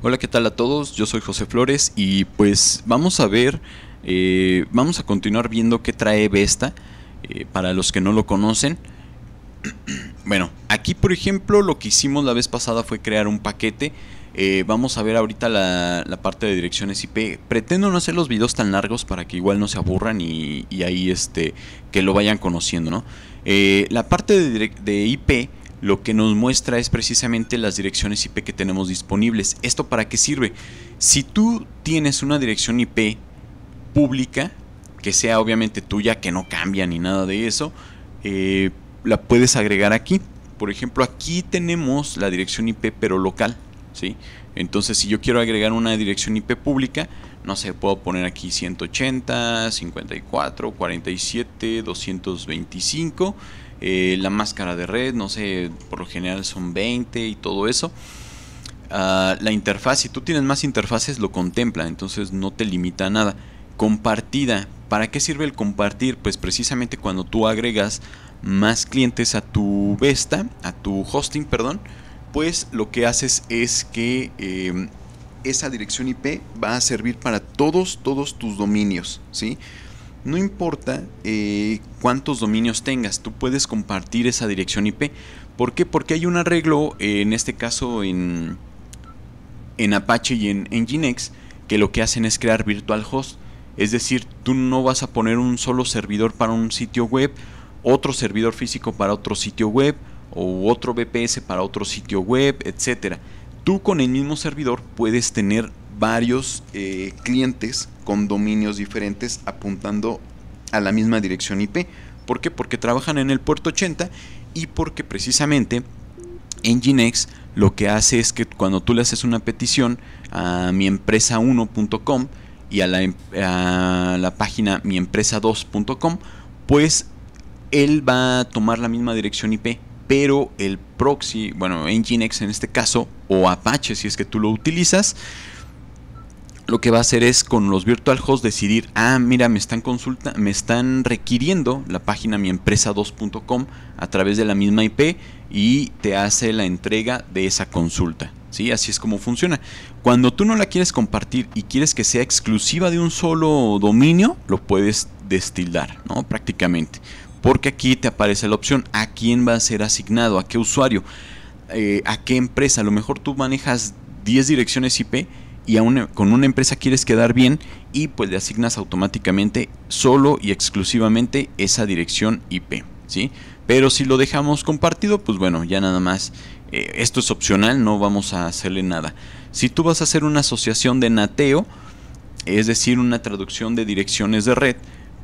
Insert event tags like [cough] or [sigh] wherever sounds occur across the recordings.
Hola, ¿qué tal a todos? Yo soy José Flores y pues vamos a ver, eh, vamos a continuar viendo qué trae Vesta eh, para los que no lo conocen. [clears throat] bueno, aquí por ejemplo lo que hicimos la vez pasada fue crear un paquete. Eh, vamos a ver ahorita la, la, parte de direcciones IP. Pretendo no hacer los videos tan largos para que igual no se aburran y, ahí este, que lo vayan conociendo, ¿no? la parte de IP lo que nos muestra es precisamente las direcciones IP que tenemos disponibles. ¿Esto para qué sirve? Si tú tienes una dirección IP pública, que sea obviamente tuya, que no cambia ni nada de eso, eh, la puedes agregar aquí. Por ejemplo, aquí tenemos la dirección IP pero local. ¿sí? Entonces, si yo quiero agregar una dirección IP pública, no sé, puedo poner aquí 180, 54, 47, 225. la máscara de red, no sé, por lo general son 20 y todo eso. Ah, la interfaz, si tú tienes más interfaces, lo contempla, entonces no te limita a nada. Compartida, ¿para qué sirve el compartir? Pues precisamente cuando tú agregas más clientes a tu Vesta, a tu hosting, perdón, pues lo que haces es que eh, esa dirección IP va a servir para todos, todos tus dominios, ¿sí? No importa eh, cuántos dominios tengas, tú puedes compartir esa dirección IP. ¿Por qué? Porque hay un arreglo, eh, en este caso en, en Apache y en, Nginx, que lo que hacen es crear virtual host. Es decir, tú no vas a poner un solo servidor para un sitio web, otro servidor físico para otro sitio web, o otro VPS para otro sitio web, etcétera Tú con el mismo servidor puedes tener varios eh, clientes con dominios diferentes apuntando a la misma dirección IP. ¿Por qué? Porque trabajan en el puerto 80 y porque precisamente Nginx lo que hace es que cuando tú le haces una petición a miempresa1.com y a la, em, a la página miempresa2.com, pues él va a tomar la misma dirección IP pero el proxy, bueno, Nginx en este caso, o Apache si es que tú lo utilizas, lo que va a hacer es con los virtual hosts decidir, ah, mira, me están consulta, me están requiriendo la página miempresa2.com a través de la misma IP y te hace la entrega de esa consulta. ¿Sí? Así es como funciona. Cuando tú no la quieres compartir y quieres que sea exclusiva de un solo dominio, lo puedes destildar, ¿no? Prácticamente porque aquí te aparece la opción a quién va a ser asignado, a qué usuario, eh, a qué empresa. A lo mejor tú manejas 10 direcciones IP y con una empresa quieres quedar bien y pues le asignas automáticamente solo y exclusivamente esa dirección IP, ¿sí? Pero si lo dejamos compartido, pues bueno, ya nada más. Eh, esto es opcional, no vamos a hacerle nada. Si tú vas a hacer una asociación de nateo, es decir, una traducción de direcciones de red,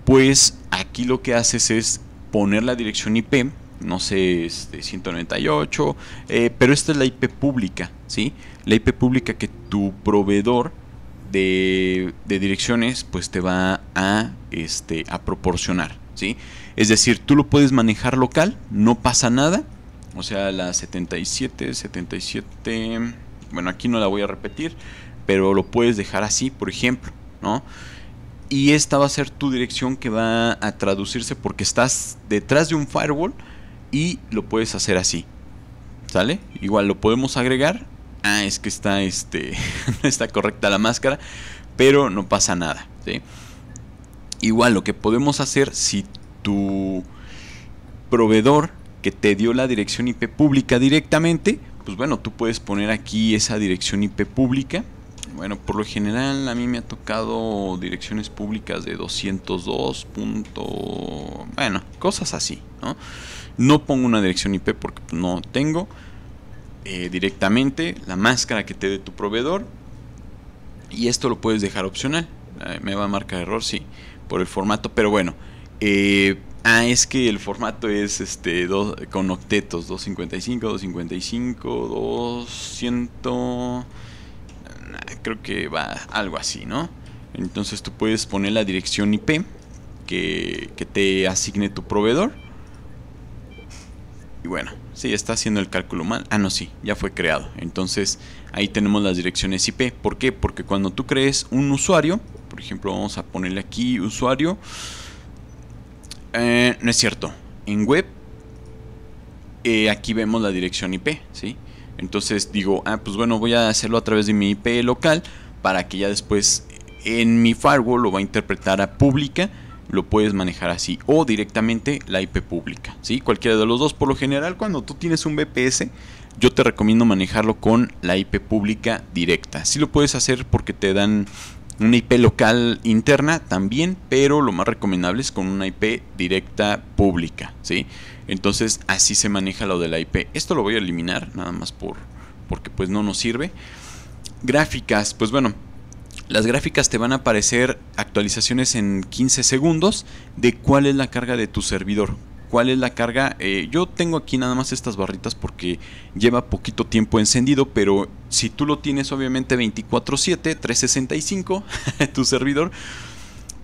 pues aquí lo que haces es poner la dirección IP, no sé, 198, este, eh, pero esta es la IP pública, ¿sí? La IP pública que tu proveedor de, direcciones pues te va a, este, a proporcionar, ¿sí? Es decir, tú lo puedes manejar local, no pasa nada, o sea, la 77, 77, bueno, aquí no la voy a repetir, pero lo puedes dejar así, por ejemplo, ¿no? y esta va a ser tu dirección que va a traducirse porque estás detrás de un firewall y lo puedes hacer así. ¿Sale? Igual lo podemos agregar. Ah, es que está este [laughs] está correcta la máscara, pero no pasa nada, Igual lo que podemos hacer si tu proveedor que te dio la dirección IP pública directamente, pues bueno, tú puedes poner aquí esa dirección IP pública bueno, por lo general a mí me ha tocado direcciones públicas de 202. Bueno, cosas así, ¿no? No pongo una dirección IP porque no tengo. Eh, directamente la máscara que te dé tu proveedor. Y esto lo puedes dejar opcional. Eh, me va a marcar error, sí, por el formato. Pero bueno, eh, ah, es que el formato es este dos, con octetos: 255, 255, 200 creo que va algo así, ¿no? Entonces tú puedes poner la dirección IP que, te asigne tu proveedor. Y bueno, sí, está haciendo el cálculo mal. Ah, no, sí, ya fue creado. Entonces ahí tenemos las direcciones IP. ¿Por qué? Porque cuando tú crees un usuario, por ejemplo, vamos a ponerle aquí usuario. Eh, no es cierto. En web, eh, aquí vemos la dirección IP, ¿sí? Entonces digo, ah, pues bueno, voy a hacerlo a través de mi IP local para que ya después en mi firewall lo va a interpretar a pública, lo puedes manejar así o directamente la IP pública, ¿sí? Cualquiera de los dos, por lo general cuando tú tienes un VPS, yo te recomiendo manejarlo con la IP pública directa. Sí lo puedes hacer porque te dan una IP local interna también, pero lo más recomendable es con una IP directa pública, ¿sí? Entonces así se maneja lo de la IP. Esto lo voy a eliminar, nada más por, porque pues no nos sirve. Gráficas, pues bueno, las gráficas te van a aparecer actualizaciones en 15 segundos de cuál es la carga de tu servidor. ¿Cuál es la carga? Eh, yo tengo aquí nada más estas barritas porque lleva poquito tiempo encendido, pero si tú lo tienes obviamente 24/7, 365, [laughs] tu servidor,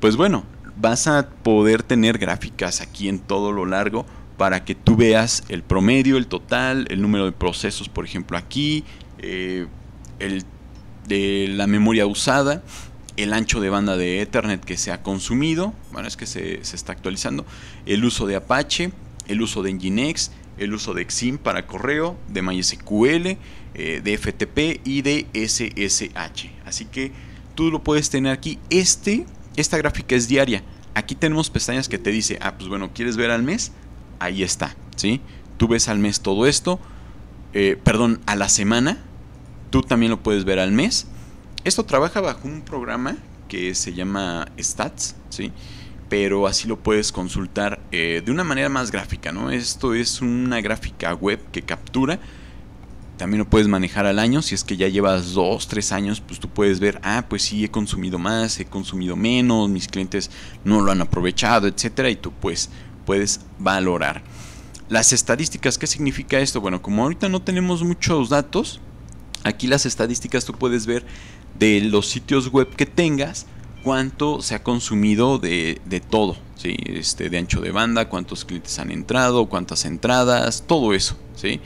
pues bueno, vas a poder tener gráficas aquí en todo lo largo para que tú veas el promedio, el total, el número de procesos, por ejemplo, aquí, eh, el, de la memoria usada, el ancho de banda de Ethernet que se ha consumido, bueno, es que se, está actualizando, el uso de Apache, el uso de Nginx, el uso de XIM para correo, de MySQL, eh, de FTP y de SSH. Así que tú lo puedes tener aquí. Este, esta gráfica es diaria. Aquí tenemos pestañas que te dice, ah, pues bueno, ¿quieres ver al mes? ahí está, ¿sí? Tú ves al mes todo esto, eh, perdón, a la semana, tú también lo puedes ver al mes. Esto trabaja bajo un programa que se llama Stats, ¿sí? Pero así lo puedes consultar eh, de una manera más gráfica, ¿no? Esto es una gráfica web que captura. También lo puedes manejar al año. Si es que ya llevas dos, tres años, pues tú puedes ver, ah, pues sí, he consumido más, he consumido menos, mis clientes no lo han aprovechado, etcétera. Y tú pues puedes valorar. Las estadísticas, ¿qué significa esto? Bueno, como ahorita no tenemos muchos datos, aquí las estadísticas tú puedes ver de los sitios web que tengas cuánto se ha consumido de, todo, si este, de ancho de banda, cuántos clientes han entrado, cuántas entradas, todo eso. ¿sí?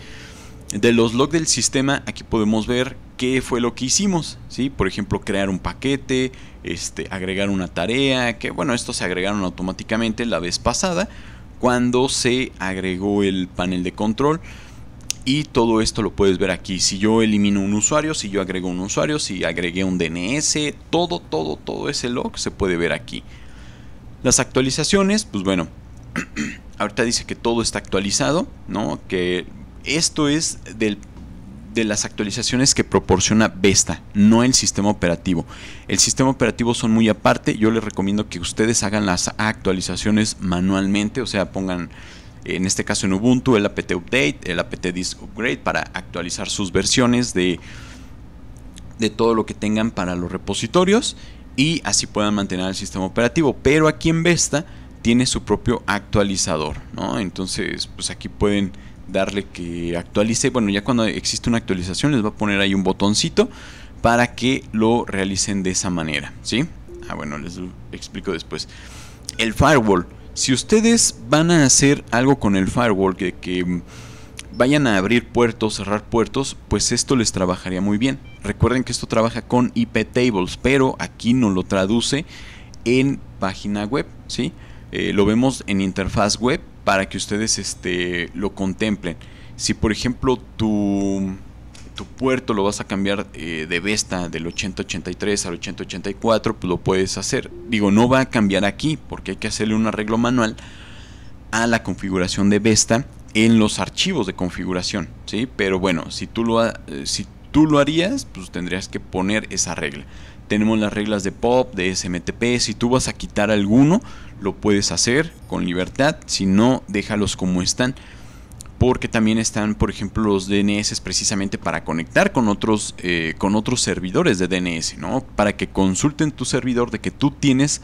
De los logs del sistema, aquí podemos ver qué fue lo que hicimos, ¿sí? Por ejemplo, crear un paquete, este, agregar una tarea, que bueno, estos se agregaron automáticamente la vez pasada cuando se agregó el panel de control. Y todo esto lo puedes ver aquí. Si yo elimino un usuario, si yo agrego un usuario, si agregué un DNS, todo, todo, todo ese log se puede ver aquí. Las actualizaciones, pues bueno, [clears throat] ahorita dice que todo está actualizado, ¿no? Que esto es del de las actualizaciones que proporciona Vesta, no el sistema operativo. El sistema operativo son muy aparte, yo les recomiendo que ustedes hagan las actualizaciones manualmente, o sea, pongan en este caso en Ubuntu el apt update, el apt disk upgrade para actualizar sus versiones de, de todo lo que tengan para los repositorios y así puedan mantener el sistema operativo. Pero aquí en Vesta tiene su propio actualizador, ¿no? Entonces, pues aquí pueden darle que actualice. Bueno, ya cuando existe una actualización les va a poner ahí un botoncito para que lo realicen de esa manera, ¿sí? Ah, bueno, les explico después. El firewall. Si ustedes van a hacer algo con el firewall que, vayan a abrir puertos, cerrar puertos, pues esto les trabajaría muy bien. Recuerden que esto trabaja con IP tables, pero aquí no lo traduce en página web, ¿sí? Eh, lo vemos en interfaz web, para que ustedes este, lo contemplen. Si por ejemplo tu, tu puerto lo vas a cambiar eh, de Vesta del 8083 al 8084, pues lo puedes hacer. Digo, no va a cambiar aquí porque hay que hacerle un arreglo manual a la configuración de Vesta en los archivos de configuración, ¿sí? Pero bueno, si tú lo, eh, si tú lo harías, pues tendrías que poner esa regla. Tenemos las reglas de POP, de SMTP. Si tú vas a quitar alguno, lo puedes hacer con libertad. Si no, déjalos como están. Porque también están, por ejemplo, los DNS precisamente para conectar con otros, eh, con otros servidores de DNS, ¿no? Para que consulten tu servidor de que tú tienes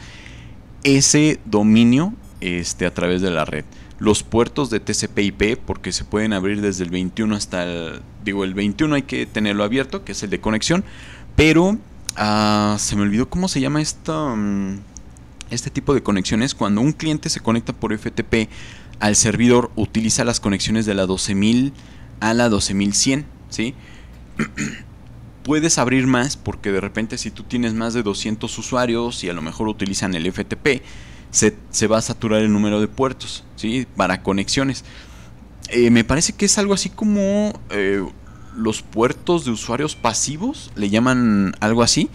ese dominio este, a través de la red. Los puertos de TCP/IP, porque se pueden abrir desde el 21 hasta el. Digo, el 21 hay que tenerlo abierto, que es el de conexión, pero Ah, se me olvidó cómo se llama mm, este tipo de conexiones. Cuando un cliente se conecta por FTP al servidor, utiliza las conexiones de la 12000 a la 12100, ¿sí? [clears throat] Puedes abrir más porque de repente si tú tienes más de 200 usuarios y a lo mejor utilizan el FTP, se, va a saturar el número de puertos, ¿sí? Para conexiones. Eh, me parece que es algo así como eh, los puertos de usuarios pasivos, le llaman algo así.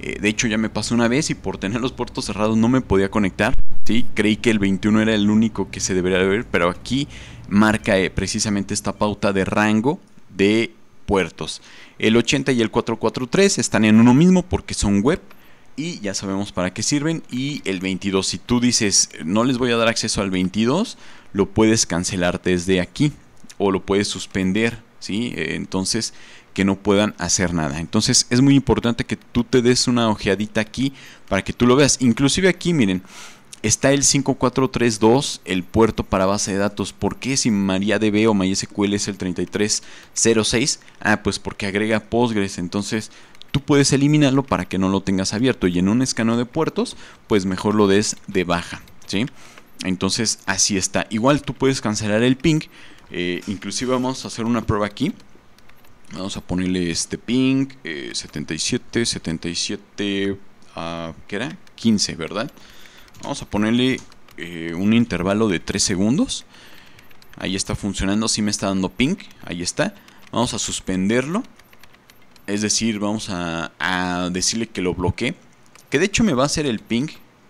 Eh, de hecho ya me pasó una vez y por tener los puertos cerrados no me podía conectar. ¿sí? Creí que el 21 era el único que se debería ver, pero aquí marca eh, precisamente esta pauta de rango de puertos. El 80 y el 443 están en uno mismo porque son web, y ya sabemos para qué sirven. Y el 22, si tú dices no les voy a dar acceso al 22, lo puedes cancelar desde aquí o lo puedes suspender eh, entonces, que no puedan hacer nada. Entonces, es muy importante que tú te des una ojeadita aquí para que tú lo veas. Inclusive aquí, miren, está el 5432, el puerto para base de datos. ¿Por qué si MariaDB o MySQL es el 3306? Ah, pues porque agrega Postgres. Entonces, tú puedes eliminarlo para que no lo tengas abierto. Y en un escano de puertos, pues mejor lo des de baja, ¿sí? Entonces, así está. Igual tú puedes cancelar el ping eh, inclusive vamos a hacer una prueba aquí. Vamos a ponerle este ping 77, eh, 77, ah, ¿qué era? 15, ¿verdad? Vamos a ponerle eh, un intervalo de 3 segundos. Ahí está funcionando, sí me está dando ping, ahí está. Vamos a suspenderlo. Es decir, vamos a, decirle que lo bloquee. Que de hecho me va a hacer el ping.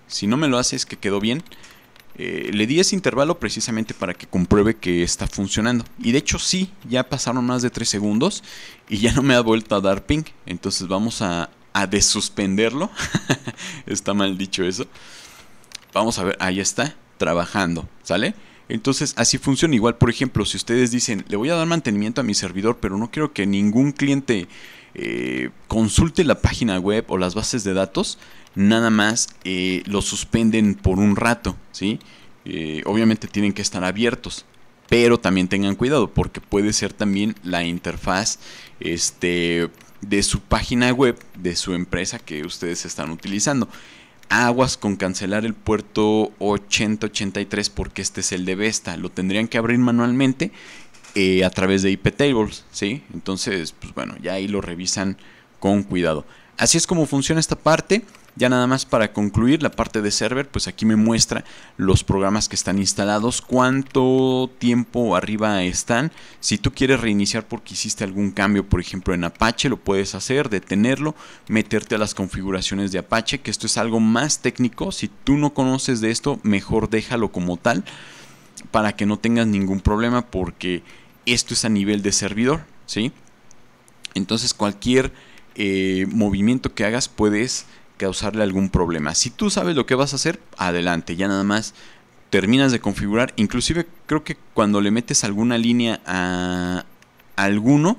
Si no me lo hace es que quedó bien. Eh, le di ese intervalo precisamente para que compruebe que está funcionando. Y de hecho sí, ya pasaron más de 3 segundos y ya no me ha vuelto a dar ping. Entonces vamos a, desuspenderlo. [laughs] está mal dicho eso. Vamos a ver, ahí está, trabajando, ¿sale? Entonces así funciona igual, por ejemplo, si ustedes dicen, le voy a dar mantenimiento a mi servidor, pero no quiero que ningún cliente eh, consulte la página web o las bases de datos, nada más eh, lo suspenden por un rato, ¿sí? Eh, obviamente tienen que estar abiertos, pero también tengan cuidado porque puede ser también la interfaz este, de su página web, de su empresa que ustedes están utilizando. Aguas con cancelar el puerto 8083 porque este es el de Vesta, lo tendrían que abrir manualmente eh, a través de IP Tables, ¿sí? Entonces, pues bueno, ya ahí lo revisan con cuidado. Así es como funciona esta parte. Ya nada más para concluir la parte de server, pues aquí me muestra los programas que están instalados, cuánto tiempo arriba están. Si tú quieres reiniciar porque hiciste algún cambio, por ejemplo en Apache, lo puedes hacer, detenerlo, meterte a las configuraciones de Apache, que esto es algo más técnico. Si tú no conoces de esto, mejor déjalo como tal para que no tengas ningún problema porque esto es a nivel de servidor, ¿sí? Entonces cualquier eh, movimiento que hagas puedes causarle algún problema. Si tú sabes lo que vas a hacer, adelante, ya nada más terminas de configurar. Inclusive creo que cuando le metes alguna línea a alguno,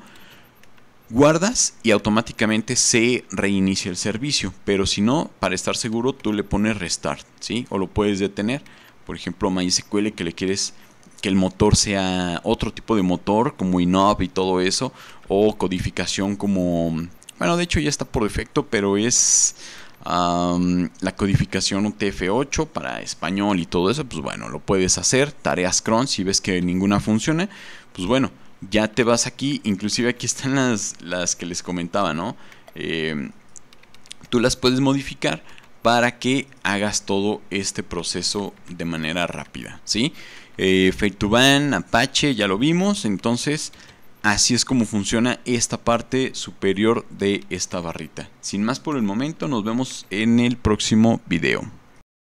guardas y automáticamente se reinicia el servicio. Pero si no, para estar seguro, tú le pones restart, ¿sí? O lo puedes detener. Por ejemplo, MySQL que le quieres que el motor sea otro tipo de motor como INOP y todo eso. O codificación como... Bueno, de hecho ya está por defecto, pero es la codificación UTF-8 para español y todo eso, pues bueno, lo puedes hacer. Tareas cron, si ves que ninguna funciona, pues bueno, ya te vas aquí. Inclusive aquí están las, que les comentaba, ¿no? Em, tú las puedes modificar para que hagas todo este proceso de manera rápida, ¿sí? Eh, Apache, ya lo vimos, entonces así es como funciona esta parte superior de esta barrita. Sin más por el momento, nos vemos en el próximo video.